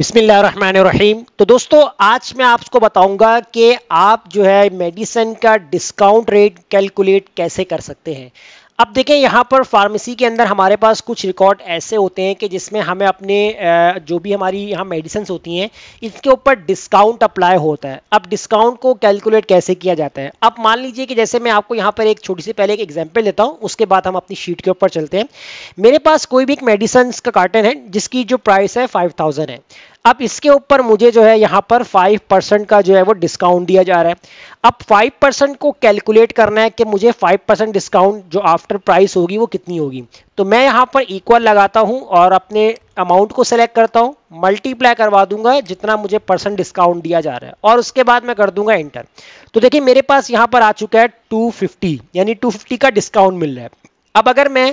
रहीम तो दोस्तों आज मैं आपको बताऊंगा कि आप जो है मेडिसिन का डिस्काउंट रेट कैलकुलेट कैसे कर सकते हैं अब देखें यहाँ पर फार्मेसी के अंदर हमारे पास कुछ रिकॉर्ड ऐसे होते हैं कि जिसमें हमें अपने जो भी हमारी यहाँ मेडिसिन होती हैं इसके ऊपर डिस्काउंट अप्लाई होता है अब डिस्काउंट को कैलकुलेट कैसे किया जाता है अब मान लीजिए कि जैसे मैं आपको यहाँ पर एक छोटी सी पहले एक एग्जाम्पल लेता हूँ उसके बाद हम अपनी शीट के ऊपर चलते हैं मेरे पास कोई भी एक मेडिसन का कार्टन है जिसकी जो प्राइस है फाइव है अब इसके ऊपर मुझे जो है यहाँ पर 5 परसेंट का जो है वो डिस्काउंट दिया जा रहा है अब 5 परसेंट को कैलकुलेट करना है कि मुझे 5 परसेंट डिस्काउंट जो आफ्टर प्राइस होगी वो कितनी होगी तो मैं यहाँ पर इक्वल लगाता हूँ और अपने अमाउंट को सेलेक्ट करता हूँ मल्टीप्लाई करवा दूंगा जितना मुझे परसेंट डिस्काउंट दिया जा रहा है और उसके बाद मैं कर दूंगा एंटर तो देखिए मेरे पास यहाँ पर आ चुका है टू यानी टू का डिस्काउंट मिल रहा है अब अगर मैं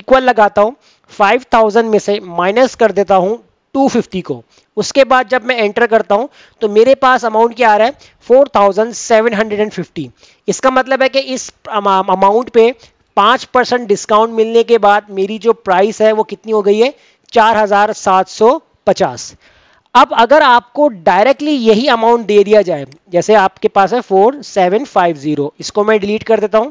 इक्वल लगाता हूँ 5000 में से माइनस कर देता हूँ 250 को उसके बाद जब मैं एंटर करता हूं तो मेरे पास अमाउंट क्या आ रहा है 4750 इसका मतलब है कि इस अमाउंट पे पाँच परसेंट डिस्काउंट मिलने के बाद मेरी जो प्राइस है वो कितनी हो गई है 4750 अब अगर आपको डायरेक्टली यही अमाउंट दे दिया जाए जैसे आपके पास है 4750 इसको मैं डिलीट कर देता हूं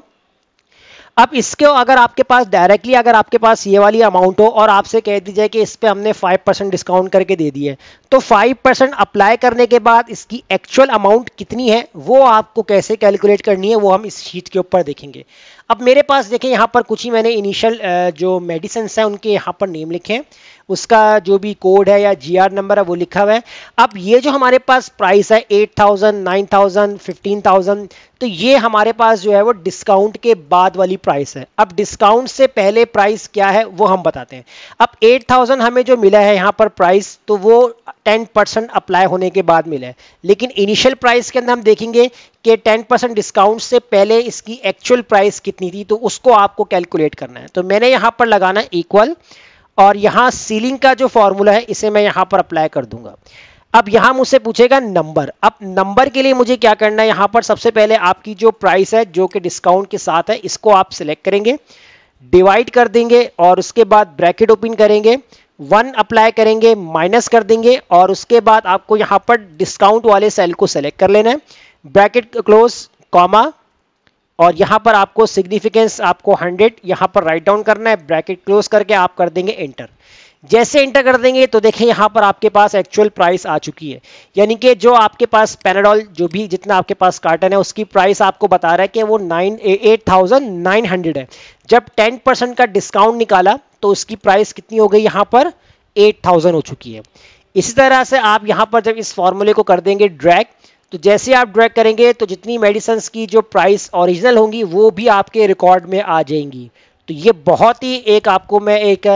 अब इसके अगर आपके पास डायरेक्टली अगर आपके पास ये वाली अमाउंट हो और आपसे कह दी जाए कि इस पर हमने 5 परसेंट डिस्काउंट करके दे दिए तो 5 परसेंट अप्लाई करने के बाद इसकी एक्चुअल अमाउंट कितनी है वो आपको कैसे कैलकुलेट करनी है वो हम इस शीट के ऊपर देखेंगे अब मेरे पास देखें यहाँ पर कुछ ही मैंने इनिशियल जो मेडिसिन हैं उनके यहाँ पर नेम लिखे हैं उसका जो भी कोड है या जीआर नंबर है वो लिखा हुआ है अब ये जो हमारे पास प्राइस है 8000 9000 15000 तो ये हमारे पास जो है वो डिस्काउंट के बाद वाली प्राइस है अब डिस्काउंट से पहले प्राइस क्या है वो हम बताते हैं अब 8000 हमें जो मिला है यहाँ पर प्राइस तो वो 10 परसेंट अप्लाई होने के बाद मिला है लेकिन इनिशियल प्राइस के अंदर हम देखेंगे कि 10 परसेंट डिस्काउंट से पहले इसकी एक्चुअल प्राइस कितनी थी तो उसको आपको कैलकुलेट करना है तो मैंने यहाँ पर लगाना इक्वल और यहाँ सीलिंग का जो फॉर्मूला है इसे मैं यहाँ पर अप्लाई कर दूंगा अब यहां मुझसे पूछेगा नंबर अब नंबर के लिए मुझे क्या करना है यहाँ पर सबसे पहले आपकी जो प्राइस है जो कि डिस्काउंट के साथ है इसको आप सिलेक्ट करेंगे डिवाइड कर देंगे और उसके बाद ब्रैकेट ओपन करेंगे वन अप्लाई करेंगे माइनस कर देंगे और उसके बाद आपको यहाँ पर डिस्काउंट वाले सेल को सेलेक्ट कर लेना है ब्रैकेट क्लोज कॉमा और यहाँ पर आपको सिग्निफिकेंस आपको 100 यहाँ पर राइट डाउन करना है ब्रैकेट क्लोज करके आप कर देंगे एंटर जैसे एंटर कर देंगे तो देखें यहाँ पर आपके पास एक्चुअल प्राइस आ चुकी है यानी कि जो आपके पास पेनाडॉल जो भी जितना आपके पास कार्टन है उसकी प्राइस आपको बता रहा है कि वो nine eight thousand nine hundred है जब टेन परसेंट का डिस्काउंट निकाला तो उसकी प्राइस कितनी हो गई यहाँ पर एट थाउजेंड हो चुकी है इसी तरह से आप यहाँ पर जब इस फॉर्मूले को कर देंगे ड्रैग तो जैसे आप ड्रैग करेंगे तो जितनी मेडिसन की जो प्राइस ओरिजिनल होंगी वो भी आपके रिकॉर्ड में आ जाएंगी तो ये बहुत ही एक आपको मैं एक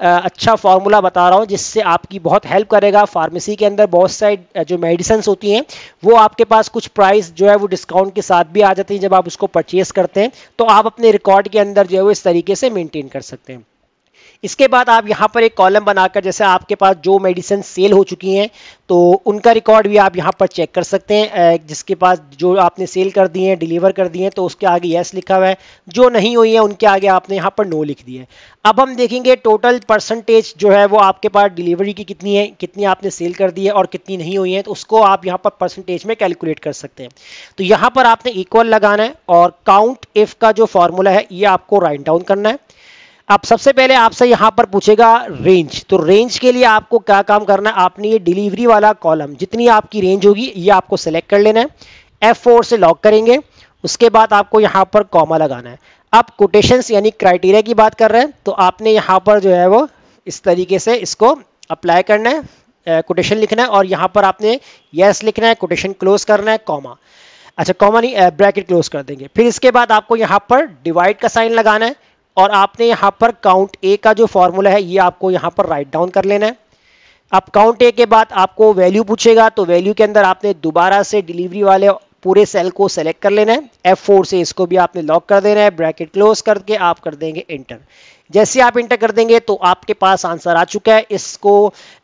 अच्छा फार्मूला बता रहा हूँ जिससे आपकी बहुत हेल्प करेगा फार्मेसी के अंदर बहुत सारी जो मेडिसन्स होती हैं वो आपके पास कुछ प्राइस जो है वो डिस्काउंट के साथ भी आ जाती है जब आप उसको परचेस करते हैं तो आप अपने रिकॉर्ड के अंदर जो है वो इस तरीके से मेनटेन कर सकते हैं इसके बाद आप यहाँ पर एक कॉलम बनाकर जैसे आपके पास जो मेडिसिन सेल हो चुकी हैं तो उनका रिकॉर्ड भी आप यहाँ पर चेक कर सकते हैं जिसके पास जो आपने सेल कर दिए हैं डिलीवर कर दिए हैं तो उसके आगे येस लिखा हुआ है जो नहीं हुई है उनके आगे आपने यहाँ पर नो लिख दिया है अब हम देखेंगे टोटल परसेंटेज जो है वो आपके पास डिलीवरी की कितनी है कितनी आपने सेल कर दी है और कितनी नहीं हुई है तो उसको आप यहाँ पर परसेंटेज में कैलकुलेट कर सकते हैं तो यहाँ पर आपने इक्वल लगाना है और काउंट इफ का जो फॉर्मूला है ये आपको राइट डाउन करना है अब सबसे पहले आपसे यहां पर पूछेगा रेंज तो रेंज के लिए आपको क्या काम करना है आपने ये डिलीवरी वाला कॉलम जितनी आपकी रेंज होगी ये आपको सेलेक्ट कर लेना है F4 से लॉक करेंगे उसके बाद आपको यहां पर कॉमा लगाना है आप कोटेशंस यानी क्राइटेरिया की बात कर रहे हैं तो आपने यहां पर जो है वो इस तरीके से इसको अप्लाई करना है कोटेशन लिखना है और यहां पर आपने यस लिखना है कोटेशन क्लोज करना है कॉमा अच्छा कॉमा नहीं ब्रैकेट क्लोज कर देंगे फिर इसके बाद आपको यहाँ पर डिवाइड का साइन लगाना है और आपने यहाँ पर काउंट ए का जो फॉर्मूला है ये आपको यहाँ पर राइट डाउन कर लेना है अब काउंट ए के बाद आपको वैल्यू पूछेगा तो वैल्यू के अंदर आपने दोबारा से डिलीवरी वाले पूरे सेल को सेलेक्ट कर लेना है F4 से इसको भी आपने लॉक कर देना है ब्रैकेट क्लोज करके आप कर देंगे इंटर जैसे आप इंटर कर देंगे तो आपके पास आंसर आ चुका है इसको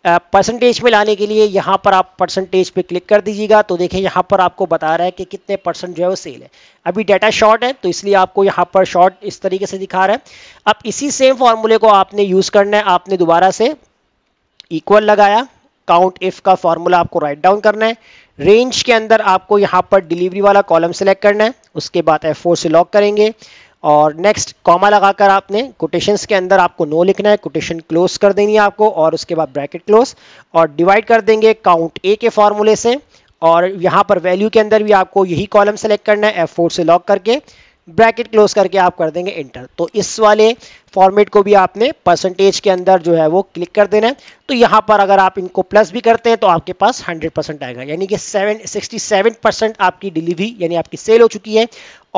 परसेंटेज में लाने के लिए यहाँ पर आप परसेंटेज पे क्लिक कर दीजिएगा तो देखें यहाँ पर आपको बता रहा है कि कितने परसेंट जो है वो सेल है अभी डाटा शॉर्ट है तो इसलिए आपको यहाँ पर शॉर्ट इस तरीके से दिखा रहा है अब इसी सेम फॉर्मूले को आपने यूज़ करना है आपने दोबारा से इक्वल लगाया काउंट इफ का फॉर्मूला आपको राइट डाउन करना है रेंज के अंदर आपको यहाँ पर डिलीवरी वाला कॉलम सेलेक्ट करना है उसके बाद एफ से लॉक करेंगे और नेक्स्ट कॉमा लगाकर आपने कोटेशंस के अंदर आपको नो लिखना है कोटेशन क्लोज कर देनी है आपको और उसके बाद ब्रैकेट क्लोज और डिवाइड कर देंगे काउंट ए के फॉर्मूले से और यहाँ पर वैल्यू के अंदर भी आपको यही कॉलम सेलेक्ट करना है एफ से लॉक करके ब्रैकेट क्लोज करके आप कर देंगे इंटर तो इस वाले फॉर्मेट को भी आपने परसेंटेज के अंदर जो है वो क्लिक कर देना है तो यहाँ पर अगर आप इनको प्लस भी करते हैं तो आपके पास 100 परसेंट आएगा यानी कि 7 67 परसेंट आपकी डिलीवरी यानी आपकी सेल हो चुकी है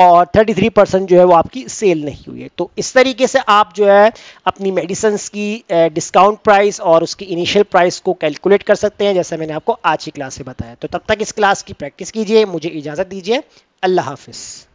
और 33 परसेंट जो है वो आपकी सेल नहीं हुई है तो इस तरीके से आप जो है अपनी मेडिसन की डिस्काउंट प्राइस और उसकी इनिशियल प्राइस को कैलकुलेट कर सकते हैं जैसे मैंने आपको आज की क्लास से बताया तो तब तक इस क्लास की प्रैक्टिस कीजिए मुझे इजाज़त दीजिए अल्लाह हाफिज़